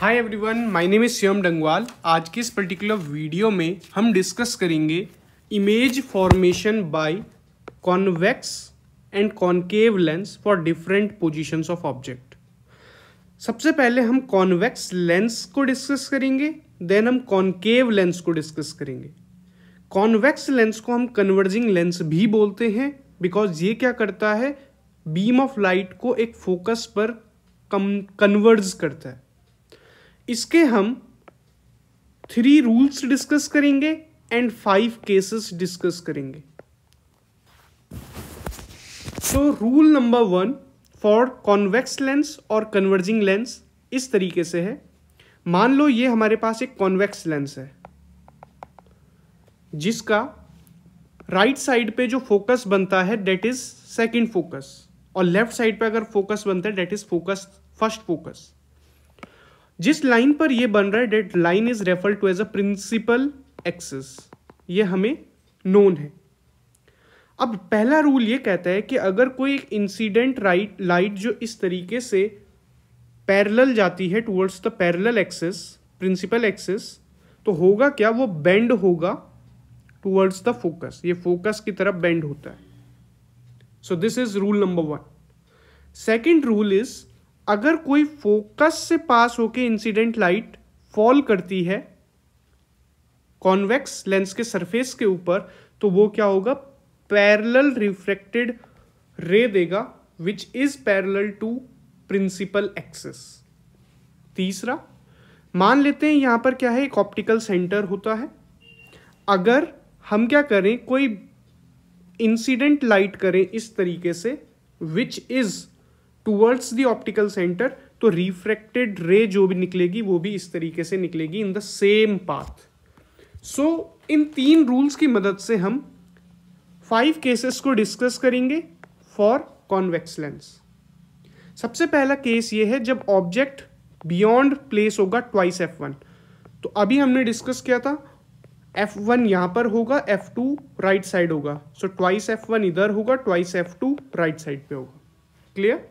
hi everyone my name is Shyom Dangwal आज के इस पर्टिकुलर वीडियो में हम डिस्कस करेंगे image formation by convex and concave lens for different positions of object सबसे पहले हम कॉन्वेक्स लेंस को डिस्कस करेंगे देन हम कॉन्केव लेंस को डिस्कस करेंगे कॉन्वेक्स लेंस को हम कन्वर्जिंग लेंस भी बोलते हैं बिकॉज ये क्या करता है बीम ऑफ लाइट को एक फोकस पर कम कन्वर्ज करता है इसके हम थ्री रूल्स डिस्कस करेंगे एंड फाइव केसेस डिस्कस करेंगे तो rule number one for convex lens और कन्वर्जिंग लेंस इस तरीके से है मान लो ये हमारे पास एक कॉन्वेक्स लेंस है जिसका राइट right साइड पे जो फोकस बनता है डेट इज सेकेंड फोकस और लेफ्ट साइड पे अगर फोकस बनता है that is focus first focus जिस लाइन पर ये बन रहा है that line is refer to as a principal axis ये हमें नोन है अब पहला रूल ये कहता है कि अगर कोई एक इंसिडेंट राइट लाइट जो इस तरीके से पैरेलल जाती है towards the parallel axis principal axis तो होगा क्या वो बेंड होगा टुवर्ड्स द फोकस ये फोकस की तरफ बेंड होता है so this is rule number one second rule is अगर कोई फोकस से पास होकर इंसिडेंट लाइट फॉल करती है कॉन्वेक्स लेंस के सरफेस के ऊपर तो वो क्या होगा पैरेलल रिफ्रेक्टेड रे देगा which is parallel to principal axis तीसरा मान लेते हैं यहां पर क्या है एक ऑप्टिकल सेंटर होता है अगर हम क्या करें कोई इंसिडेंट लाइट करें इस तरीके से which is towards the optical centre तो रिफ्रैक्टेड रे जो भी निकलेगी वो भी इस तरीके से निकलेगी in the same path so इन तीन रूल्स की मदद से हम फाइव केसेस को डिस्कस करेंगे फॉर कॉन्वेक्स लेंस सबसे पहला केस ये है जब ऑब्जेक्ट बियॉन्ड प्लेस होगा ट्वाइस एफ वन तो अभी हमने डिस्कस किया था एफ वन यहां पर होगा एफ टू राइट साइड होगा सो ट्वाइस एफ वन इधर होगा twice F two right side पे होगा क्लियर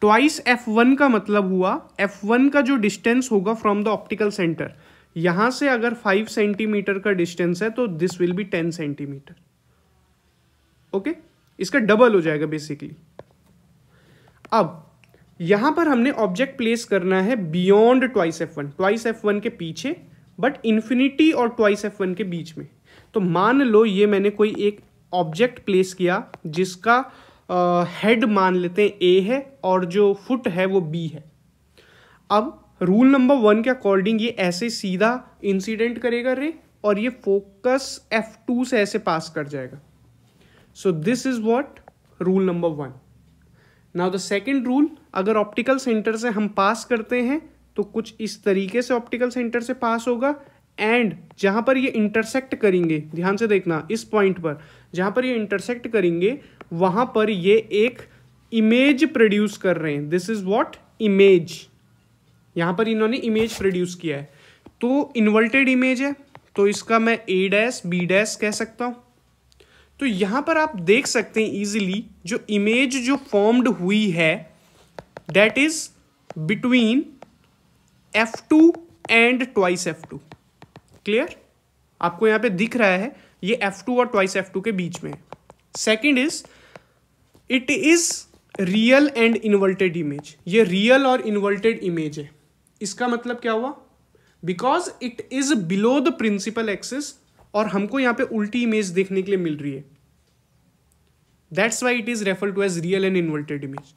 ट्वाइस एफ वन का मतलब हुआ एफ वन का जो डिस्टेंस होगा फ्रॉम द ऑप्टिकल सेंटर यहां से अगर फाइव सेंटीमीटर का डिस्टेंस है तो this will be ten centimetre okay इसका डबल हो जाएगा बेसिकली अब यहां पर हमने ऑब्जेक्ट प्लेस करना है beyond twice F one twice F one के पीछे बट इन्फिनिटी और ट्वाइस एफ वन के बीच में तो मान लो ये मैंने कोई एक ऑब्जेक्ट प्लेस किया जिसका हेड मान लेते हैं ए है और जो फुट है वो बी है अब रूल नंबर वन के अकॉर्डिंग ये ऐसे सीधा इंसिडेंट करेगा रे और ये फोकस एफ टू से ऐसे पास कर जाएगा so this is what rule number one now the second rule अगर ऑप्टिकल सेंटर से हम पास करते हैं तो कुछ इस तरीके से ऑप्टिकल सेंटर से पास होगा एंड जहां पर ये इंटरसेक्ट करेंगे ध्यान से देखना इस पॉइंट पर जहां पर ये इंटरसेक्ट करेंगे वहां पर ये एक इमेज प्रोड्यूस कर रहे हैं दिस इज वॉट इमेज यहां पर इन्होंने इमेज प्रोड्यूस किया है तो इन्वर्टेड इमेज है तो इसका मैं ए डैस बी डैस कह सकता हूं तो यहां पर आप देख सकते हैं इजीली जो इमेज जो फॉर्म्ड हुई है that is between F two and twice F two clear आपको यहां पे दिख रहा है ये एफ टू और ट्वाइस एफ टू के बीच में second is it is real and inverted image ये रियल और इन्वर्टेड इमेज है इसका मतलब क्या हुआ because it is below the principal axis और हमको यहां पे उल्टी इमेज देखने के लिए मिल रही है that's why it is refer to as real and inverted image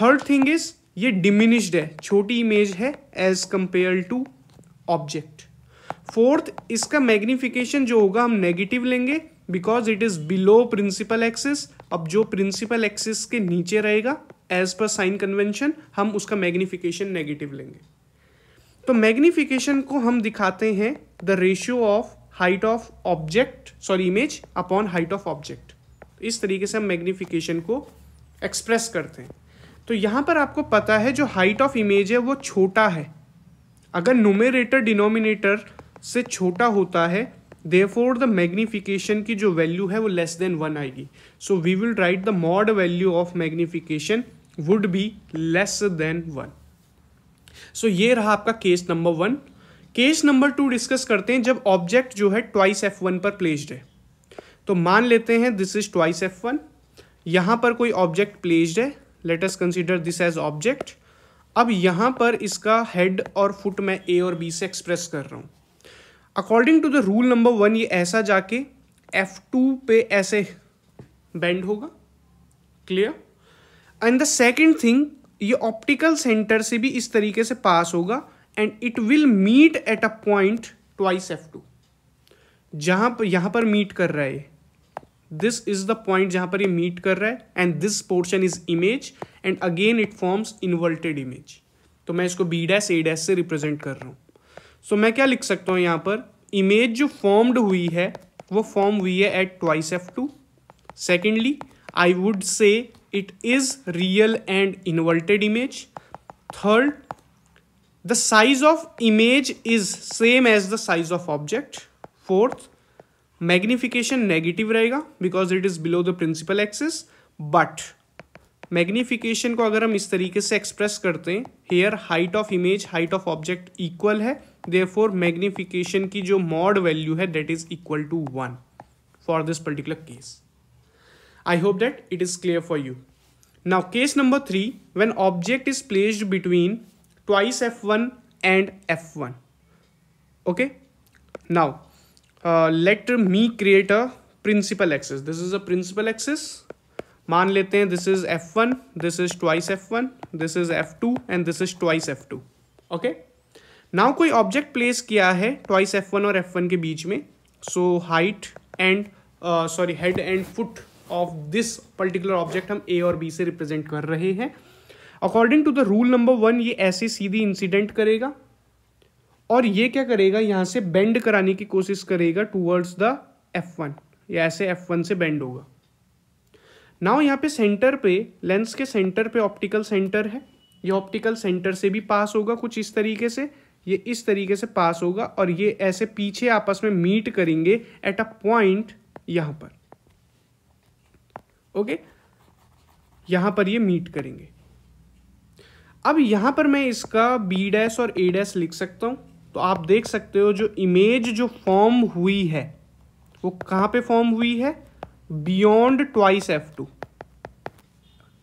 third thing is ये डिमिनिश्ड है छोटी इमेज है as compare to object fourth इसका मैग्निफिकेशन जो होगा हम नेगेटिव लेंगे because it is below principal axis अब जो प्रिंसिपल एक्सिस के नीचे रहेगा एज पर साइन कन्वेंशन हम उसका मैग्निफिकेशन नेगेटिव लेंगे तो मैग्निफिकेशन को हम दिखाते हैं the ratio of height of object sorry image upon height of object इस तरीके से हम मैग्निफिकेशन को एक्सप्रेस करते हैं तो यहाँ पर आपको पता है जो हाइट ऑफ इमेज है वो छोटा है अगर नोमिनेटर डिनोमिनेटर से छोटा होता है therefore द मैग्निफिकेशन की जो वैल्यू है वो लेस देन वन आएगी so we will write the mod value of magnification would be less than one so ये रहा आपका case number one case number two discuss करते हैं जब ऑब्जेक्ट जो है ट्वाइस एफ वन पर प्लेस्ड है तो मान लेते हैं this is twice F one यहां पर कोई ऑब्जेक्ट प्लेस्ड है let us consider this as object अब यहां पर इसका हेड और फुट मैं ए और बी से एक्सप्रेस कर रहा हूं according to the rule number one ये ऐसा जाके एफ टू पे ऐसे बेंड होगा clear and the second thing ये ऑप्टिकल सेंटर से भी इस तरीके से पास होगा and it will meet at a point twice F two जहां पर यहाँ पर मीट कर रहा है दिस इज द पॉइंट जहां पर ये मीट कर रहा है and this portion is image and again it forms inverted image तो मैं इसको बी डैस ए डैस से रिप्रेजेंट कर रहा हूँ सो मैं क्या लिख सकता हूं यहां पर इमेज जो फॉर्म्ड हुई है वो फॉर्म हुई है at twice F two secondly I would say it is real and inverted image third the size of image is same as the size of object fourth magnification negative रहेगा because it is below the principal axis but magnification को अगर हम इस तरीके से express करते हैं here height of image height of object equal है देयरफॉर मैग्निफिकेशन की जो मॉड वैल्यू है that is equal to one for this particular case I hope that it is clear for you now case number three when object is placed between twice F one and F one okay now let me create a principal axis this is a principal axis मान लेते हैं this is F one this is twice F one this is F two and this is twice F two okay now कोई object place किया है twice F one और F one के बीच में so height and sorry head and foot of this particular object हम A और B से रिप्रेजेंट कर रहे हैं according to the rule number one ये ऐसे सीधी इंसिडेंट करेगा और ये क्या करेगा यहाँ से बेंड कराने की कोशिश करेगा टूवर्ड्स द एफ वन या ऐसे एफ वन से बेंड होगा नाउ यहाँ पे सेंटर पे लेंस के सेंटर पे ऑप्टिकल सेंटर है ये ऑप्टिकल सेंटर से भी पास होगा कुछ इस तरीके से ये इस तरीके से पास होगा और ये ऐसे पीछे आपस में मीट करेंगे एट अ पॉइंट यहां पर ओके यहां पर ये मीट करेंगे अब यहां पर मैं इसका बी डैश और ए डैश लिख सकता हूं तो आप देख सकते हो जो इमेज जो फॉर्म हुई है वो कहां पे फॉर्म हुई है beyond twice F two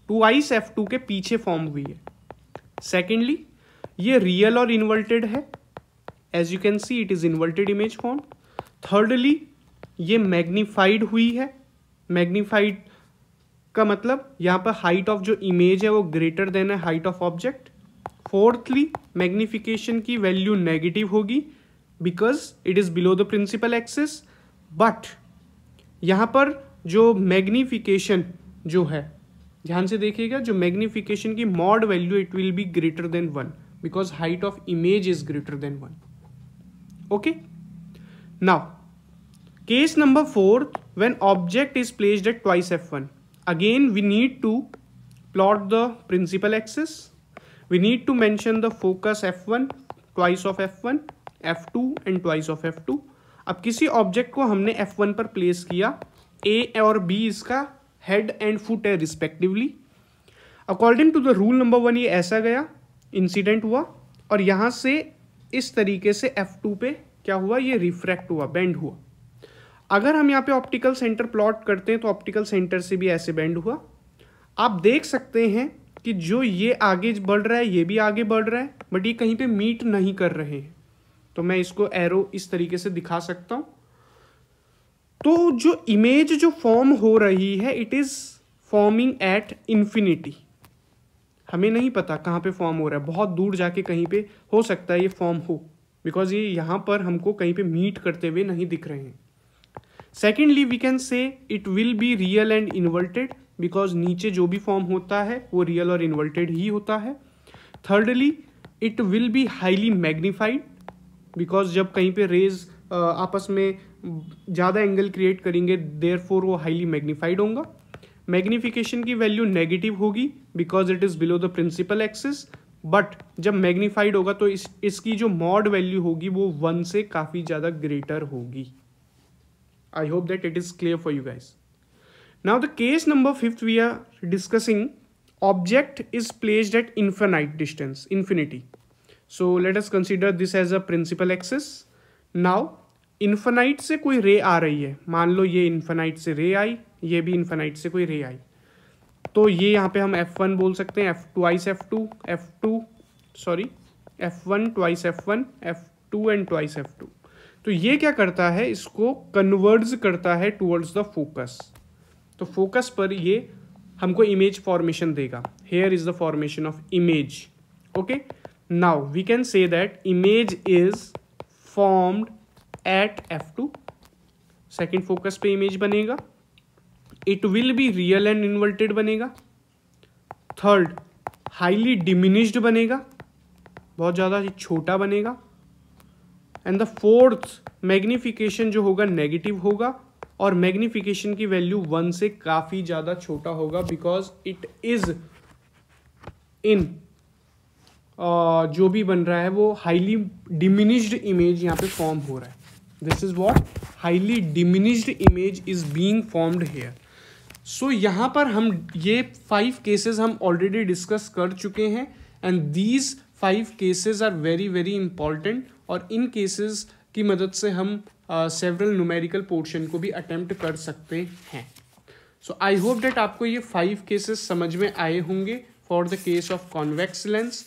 twice F two के पीछे फॉर्म हुई है सेकेंडली ये रियल और इन्वर्टेड है as you can see it is inverted image form thirdly ये मैग्नीफाइड हुई है मैग्नीफाइड का मतलब यहाँ पर हाइट ऑफ जो इमेज है वो ग्रेटर देन है height of object fourthly magnification की वैल्यू नेगेटिव होगी because it is below the principal axis but यहाँ पर जो मैग्निफिकेशन जो है ध्यान से देखिएगा जो मैग्निफिकेशन की mod value it will be greater than one because height of image is greater than 1 okay now case number 4 when object is placed at twice f1 again we need to plot the principal axis we need to mention the focus f1 twice of f1 f2 and twice of f2 अब किसी object को हमने F1 पर place किया A और B इसका head and foot है respectively according to the rule number one ये ऐसा गया इंसिडेंट हुआ और यहाँ से इस तरीके से F2 पे क्या हुआ ये रिफ्रैक्ट हुआ बेंड हुआ अगर हम यहाँ पे ऑप्टिकल सेंटर प्लॉट करते हैं तो ऑप्टिकल सेंटर से भी ऐसे बेंड हुआ आप देख सकते हैं कि जो ये आगे बढ़ रहा है ये भी आगे बढ़ रहा है बट ये कहीं पे मीट नहीं कर रहे हैं तो मैं इसको एरो इस तरीके से दिखा सकता हूँ तो जो इमेज जो फॉर्म हो रही है it is forming at infinity हमें नहीं पता कहाँ पे फॉर्म हो रहा है बहुत दूर जाके कहीं पे हो सकता है ये फॉर्म हो बिकॉज ये यहाँ पर हमको कहीं पे मीट करते हुए नहीं दिख रहे हैं secondly we can say it will be real and inverted because नीचे जो भी फॉर्म होता है वो रियल और इन्वर्टेड ही होता है thirdly it will be highly magnified because जब कहीं पे रेज आपस में ज़्यादा एंगल क्रिएट करेंगे देयर फोर वो हाईली मैग्नीफाइड होगा मैग्निफिकेशन की वैल्यू नेगेटिव होगी because it is below the principal axis but जब मैग्नीफाइड होगा तो इस इसकी जो मॉड वैल्यू होगी वो वन से काफ़ी ज़्यादा ग्रेटर होगी I hope that it is clear for you guys now the case number fifth we are discussing object is placed at infinite distance infinity so let us consider this as a principal axis now infinite से कोई रे आ रही है मान लो ये infinite से रे आई ये भी इन्फेनाइट से कोई रे आई तो ये यहाँ पे हम एफ वन बोल सकते हैं F twice F two F two sorry F one twice F one F two and twice F two तो ये क्या करता है इसको कन्वर्ज करता है टूवर्ड्स द फोकस तो फोकस पर ये हमको इमेज फॉर्मेशन देगा here is the formation of image okay now we can say that image is formed at F two second focus पे इमेज बनेगा it will be real and inverted बनेगा third highly diminished बनेगा बहुत ज़्यादा छोटा बनेगा and the fourth magnification जो होगा नेगेटिव होगा और मैग्निफिकेशन की वैल्यू वन से काफ़ी ज़्यादा छोटा होगा बिकॉज इट इज़ इन जो भी बन रहा है वो हाईली डिमिनिश्ड इमेज यहाँ पे फॉर्म हो रहा है this is what highly diminished image is being formed here so यहाँ पर हम ये फाइव केसेस हम ऑलरेडी डिस्कस कर चुके हैं and these five cases are very very important और इन केसेस की मदद से हम सेवरल न्यूमेरिकल पोर्शन को भी अटेम्प्ट कर सकते हैं सो आई होप डेट आपको ये फाइव केसेस समझ में आए होंगे for the case of convex lens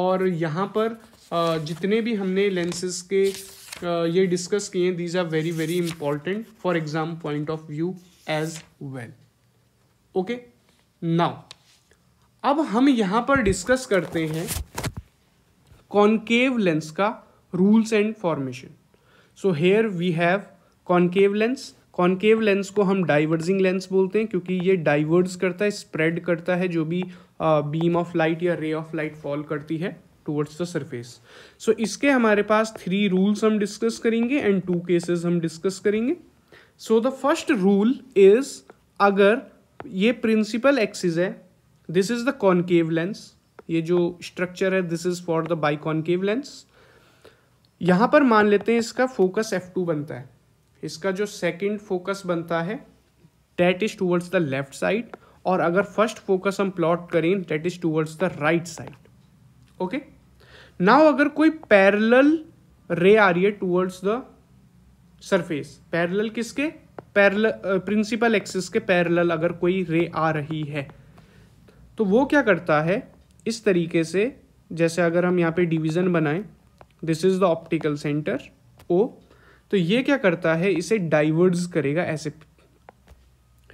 और यहाँ पर uh, जितने भी हमने लेंसेज के ये डिस्कस किए these are very very important for exam point of view as well okay now अब हम यहां पर डिस्कस करते हैं कॉन्केव लेंस का rules and formation so here we have concave lens concave lens को हम डाइवर्जिंग लेंस बोलते हैं क्योंकि ये डाइवर्स करता है स्प्रेड करता है जो भी बीम ऑफ लाइट या रे ऑफ लाइट फॉल करती है टूवर्ड्स द सरफेस सो इसके हमारे पास थ्री रूल्स हम डिस्कस करेंगे एंड टू केसेस हम डिस्कस करेंगे so the first rule is अगर ये प्रिंसिपल एक्सिस है this is the concave lens ये जो स्ट्रक्चर है this is for the biconcave lens यहाँ पर मान लेते हैं इसका फोकस एफ टू बनता है इसका जो सेकंड फोकस बनता है that is towards the left side और अगर फर्स्ट फोकस हम प्लॉट करें that is towards the right side okay now अगर कोई पैरेलल रे आ रही है टूवर्ड्स द सरफेस पैरेलल किसके पैरल प्रिंसिपल एक्सिस के पैरेलल अगर कोई रे आ रही है तो वो क्या करता है इस तरीके से जैसे अगर हम यहाँ पे डिवीज़न बनाएं this is the optical centre O तो ये क्या करता है इसे डाइवर्ज करेगा ऐसे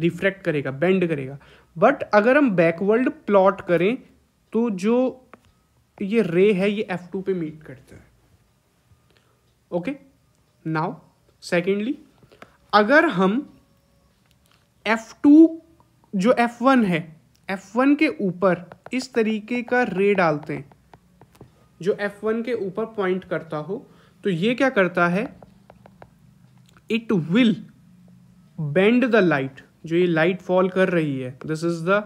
रिफ्रैक्ट करेगा बेंड करेगा बट अगर हम बैकवर्ड प्लॉट करें तो जो ये रे है ये एफ टू पे मीट करते हैं ओके नाउ सेकेंडली अगर हम एफ टू जो एफ वन है एफ वन के ऊपर इस तरीके का रे डालते हैं जो एफ वन के ऊपर पॉइंट करता हो तो ये क्या करता है it will bend the light जो ये लाइट फॉल कर रही है this is the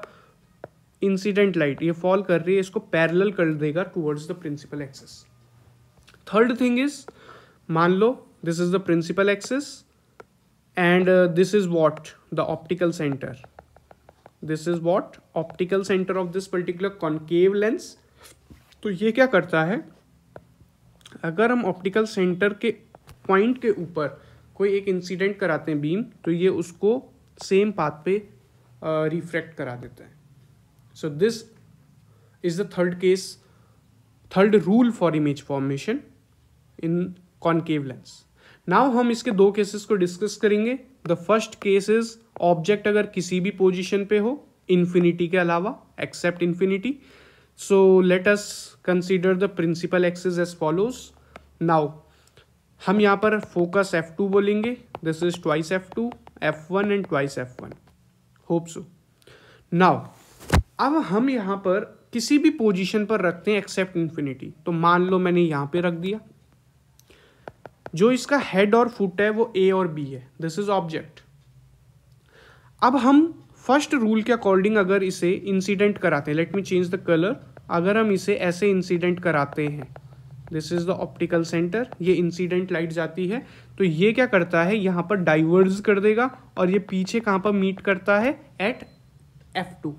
incident light ये फॉल कर रही है इसको पैरेलल कर देगा towards the principal axis third thing is मान लो this is the principal axis and this is what the optical centre this is what optical centre of this particular concave lens तो ये क्या करता है अगर हम ऑप्टिकल सेंटर के पॉइंट के ऊपर कोई एक इंसिडेंट कराते हैं बीम तो ये उसको सेम पाथ पे रिफ्रैक्ट uh, करा देता है So this is the third case, third rule for image formation in concave lens now हम इसके दो केसेस को डिस्कस करेंगे the first case is object अगर किसी भी पोजिशन पे हो इन्फिनिटी के अलावा except infinity so let us consider the principal axis as follows now हम यहाँ पर फोकस एफ टू बोलेंगे this is twice F two F one and twice F one hope so now अब हम यहाँ पर किसी भी पोजीशन पर रखते हैं एक्सेप्ट इन्फिनिटी तो मान लो मैंने यहाँ पे रख दिया जो इसका हेड और फुट है वो ए और बी है दिस इज ऑब्जेक्ट अब हम फर्स्ट रूल के अकॉर्डिंग अगर इसे इंसिडेंट कराते हैं let me change the colour अगर हम इसे ऐसे इंसिडेंट कराते हैं this is the optical centre ये इंसिडेंट लाइट जाती है तो ये क्या करता है यहाँ पर डाइवर्ज कर देगा और ये पीछे कहाँ पर मीट करता है एट एफ टू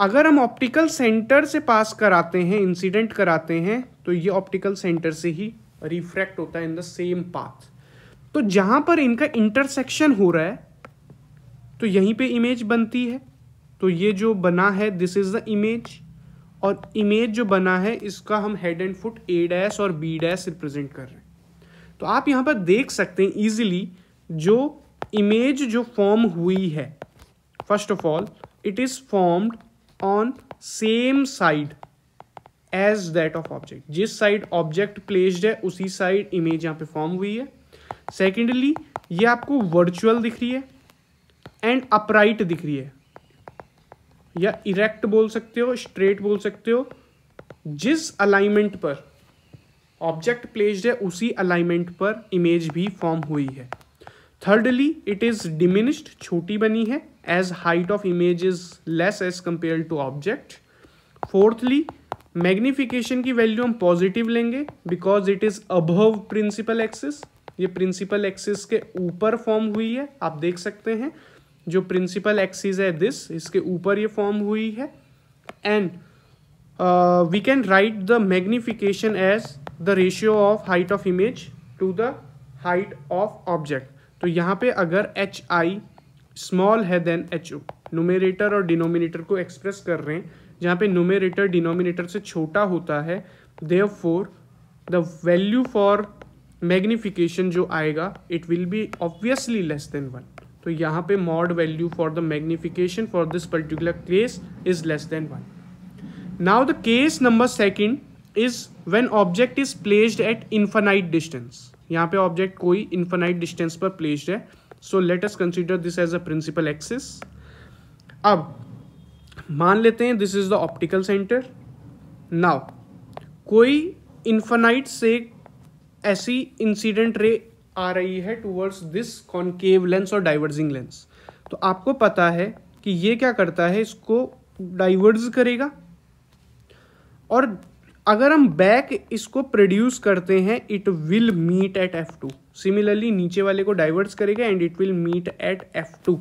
अगर हम ऑप्टिकल सेंटर से पास कराते हैं इंसिडेंट कराते हैं तो ये ऑप्टिकल सेंटर से ही रिफ्रैक्ट होता है इन द सेम पाथ तो जहां पर इनका इंटरसेक्शन हो रहा है तो यहीं पे इमेज बनती है तो ये जो बना है दिस इज द इमेज और इमेज जो बना है इसका हम head and foot A dash और बी डैश रिप्रेजेंट कर रहे हैं तो आप यहां पर देख सकते हैं इजिली जो इमेज जो फॉर्म हुई है first of all it is formed on same side as that of object जिस साइड ऑब्जेक्ट प्लेस्ड है उसी साइड इमेज यहाँ पे फॉर्म हुई है सेकेंडली ये आपको वर्चुअल दिख रही है एंड अपराइट दिख रही है या इरेक्ट बोल सकते हो स्ट्रेट बोल सकते हो जिस अलाइनमेंट पर ऑब्जेक्ट प्लेस्ड है उसी अलाइनमेंट पर इमेज भी फॉर्म हुई है थर्डली इट इज़ डिमिनिश्ड छोटी बनी है as height of image is less as compared to object fourthly magnification की वैल्यू हम पॉजिटिव लेंगे because it is above principal axis ये प्रिंसिपल एक्सिस के ऊपर फॉर्म हुई है आप देख सकते हैं जो प्रिंसिपल एक्सिस है दिस इसके ऊपर ये फॉर्म हुई है and we can write the magnification as the ratio of height of image to the height of object तो यहाँ पे अगर एच आई स्मॉल है देन एच ओ नोमेरेटर और डिनोमिनेटर को एक्सप्रेस कर रहे हैं जहाँ पे नोमेरेटर डिनोमिनेटर से छोटा होता है therefore the value for magnification जो आएगा it will be obviously less than one तो यहाँ पे mod value for the magnification for this particular case is less than one now the case number second is when object is placed at infinite distance यहाँ पे object कोई infinite distance पर placed है so let us consider this as a principal axis अब मान लेते हैं this is the optical centre now कोई इन्फेनाइट से ऐसी इंसिडेंट रे आ रही है टूवर्ड्स दिस कॉन्केव लेंस और डाइवर्जिंग लेंस तो आपको पता है कि ये क्या करता है इसको डाइवर्ज करेगा और अगर हम बैक इसको प्रोड्यूस करते हैं it will meet at F two similarly नीचे वाले को डाइवर्स करेगा and it will meet at F two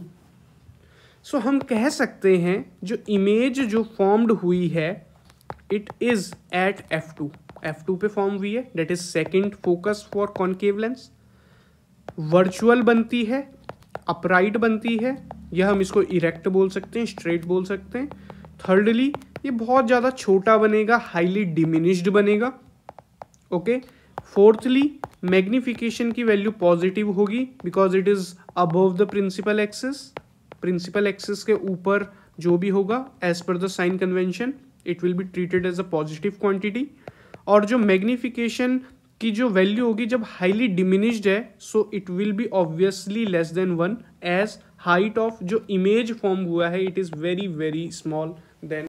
so हम कह सकते हैं जो इमेज जो फॉर्म्ड हुई है it is at F two F two पे फॉर्म हुई है that is second focus for concave lens virtual बनती है अपराइट बनती है या हम इसको इरेक्ट बोल सकते हैं स्ट्रेट बोल सकते हैं थर्डली ये बहुत ज़्यादा छोटा बनेगा हाईली डिमिनिश्ड बनेगा ओके फोर्थली मैग्निफिकेशन की वैल्यू पॉजिटिव होगी because it is above the principal axis principal axis के ऊपर जो भी होगा as per the sign convention it will be treated as a positive quantity और जो मैग्निफिकेशन की जो वैल्यू होगी जब हाईली डिमिनिश्ड है so it will be obviously less than one as height of जो इमेज फॉर्म हुआ है it is very very small then